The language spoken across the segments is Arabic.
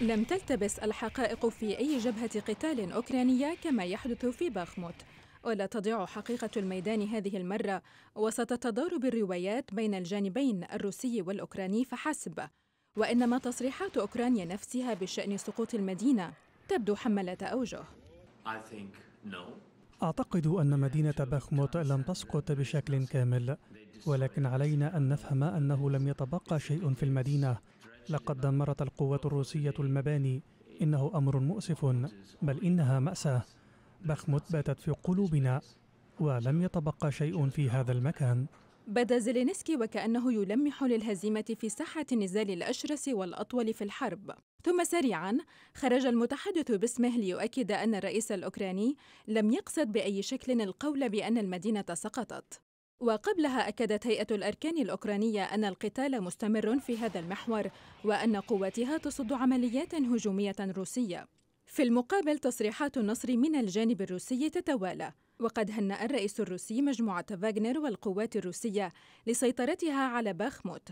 لم تلتبس الحقائق في أي جبهة قتال أوكرانية كما يحدث في باخموت ولا تضيع حقيقة الميدان هذه المرة وسط تضارب الروايات بين الجانبين الروسي والأوكراني فحسب وإنما تصريحات أوكرانيا نفسها بشأن سقوط المدينة تبدو حملة أوجه I think no. أعتقد أن مدينة باخموت لم تسقط بشكل كامل ولكن علينا أن نفهم أنه لم يتبقى شيء في المدينة لقد دمرت القوات الروسية المباني إنه أمر مؤسف بل إنها مأساة باخموت باتت في قلوبنا ولم يتبقى شيء في هذا المكان بدا زيلينسكي وكأنه يلمح للهزيمة في ساحة النزال الأشرس والأطول في الحرب ثم سريعا خرج المتحدث باسمه ليؤكد أن الرئيس الأوكراني لم يقصد بأي شكل القول بأن المدينة سقطت وقبلها أكدت هيئة الأركان الأوكرانية أن القتال مستمر في هذا المحور وأن قواتها تصد عمليات هجومية روسية في المقابل تصريحات النصر من الجانب الروسي تتوالى وقد هنأ الرئيس الروسي مجموعة فاغنر والقوات الروسية لسيطرتها على باخموت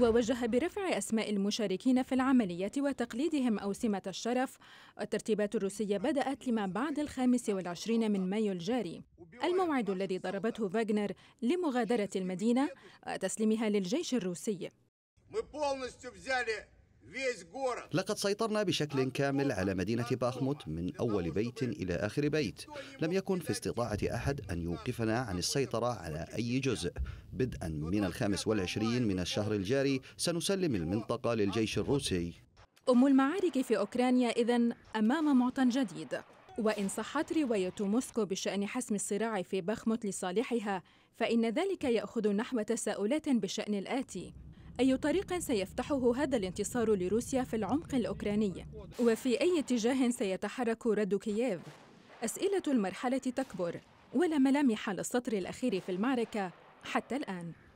ووجه برفع أسماء المشاركين في العملية وتقليدهم أوسمة الشرف الترتيبات الروسية بدأت لما بعد الخامس والعشرين من مايو الجاري الموعد الذي ضربته فاغنر لمغادرة المدينة وتسليمها للجيش الروسي لقد سيطرنا بشكل كامل على مدينة باخموت من أول بيت إلى آخر بيت لم يكن في استطاعة أحد أن يوقفنا عن السيطرة على أي جزء بدءا من الخامس والعشرين من الشهر الجاري سنسلم المنطقة للجيش الروسي أم المعارك في أوكرانيا إذا أمام معطى جديد وإن صحت رواية موسكو بشأن حسم الصراع في بخمت لصالحها فإن ذلك يأخذ نحو تساؤلات بشأن الآتي أي طريق سيفتحه هذا الانتصار لروسيا في العمق الأوكراني؟ وفي أي اتجاه سيتحرك رد كييف؟ أسئلة المرحلة تكبر ولا ملامح للسطر الأخير في المعركة حتى الآن